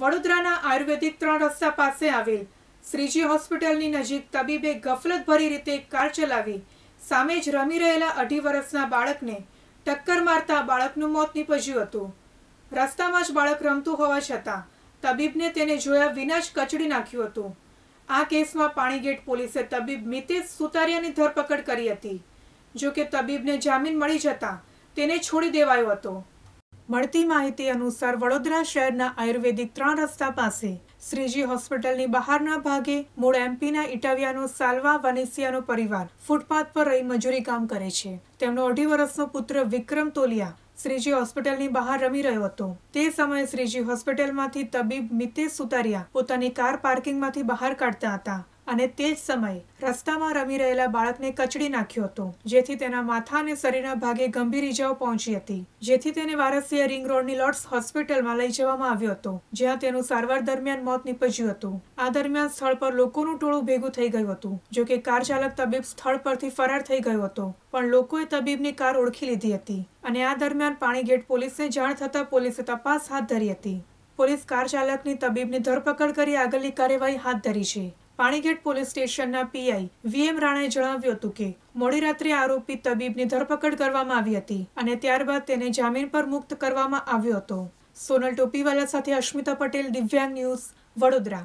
વડોદરાના આયુર્વેદિક ત્રણ રસ્તા પાસે આવેલ શ્રીજી હોસ્પિટલની નજીક તબીબે ગફલતભરી રીતે કાર ચલાવી સામે જ રમી રહેલા અઢી વર્ષના બાળકને ટક્કર મારતા બાળકનું મોત નીપજ્યું હતું રસ્તામાં જ બાળક રમતું હોવા છતાં તબીબને તેને જોયા વિના જ કચડી નાખ્યું હતું આ કેસમાં પાણીગેટ પોલીસે તબીબ મિતેશ સુતારિયાની ધરપકડ કરી હતી જો કે તબીબને જામીન મળી જતાં તેને છોડી દેવાયો હતો મળતી માહિતી અનુસાર વડોદરા શહેરના આયુર્વેદિક ત્રણ રસ્તા પાસે શ્રીજી હોસ્પિટલની બહારના ભાગે મૂળ એમપીના ઇટાવિયાનો સાલવા વનેસિયાનો પરિવાર ફૂટપાથ પર રહી મજૂરી કામ કરે છે તેમનો અઢી વર્ષનો પુત્ર વિક્રમ તોલિયા શ્રીજી હોસ્પિટલની બહાર રમી રહ્યો હતો તે સમયે શ્રીજી હોસ્પિટલમાંથી તબીબ મિતેશ સુતારિયા પોતાની કાર પાર્કિંગમાંથી બહાર કાઢતા હતા અને તે જ સમયે રસ્તામાં રમી રહેલા બાળકને કચડી નાખ્યો હતો જેથી તેના માથા અને શરીરના ભાગે ગંભીર ઇજાઓ પહોંચી હતી જેથી તેને વારસીય રિંગ રોડની લોર્ડ્સ હોસ્પિટલમાં લઈ જવામાં આવ્યો હતો જ્યાં તેનું સારવાર દરમિયાન મોત નીપજ્યું હતું આ દરમિયાન સ્થળ પર લોકોનું ટોળું ભેગું થઈ ગયું હતું જોકે કાર ચાલક તબીબ સ્થળ પરથી ફરાર થઈ ગયો હતો પણ લોકોએ તબીબની કાર ઓળખી લીધી હતી અને આ દરમિયાન પાણીગેટ પોલીસને જાણ થતાં પોલીસે તપાસ હાથ ધરી હતી પોલીસ કાર ચાલકની તબીબની ધરપકડ કરી આગળની કાર્યવાહી હાથ ધરી છે પાણીગેટ પોલીસ સ્ટેશનના પીઆઈ વીએમ રાણાએ જણાવ્યું હતું કે મોડી રાત્રે આરોપી તબીબની ધરપકડ કરવામાં આવી હતી અને ત્યારબાદ તેને જામીન પર મુક્ત કરવામાં આવ્યો હતો સોનલ ટોપીવાલા સાથે અશ્મિતા પટેલ દિવ્યાંગ ન્યૂઝ વડોદરા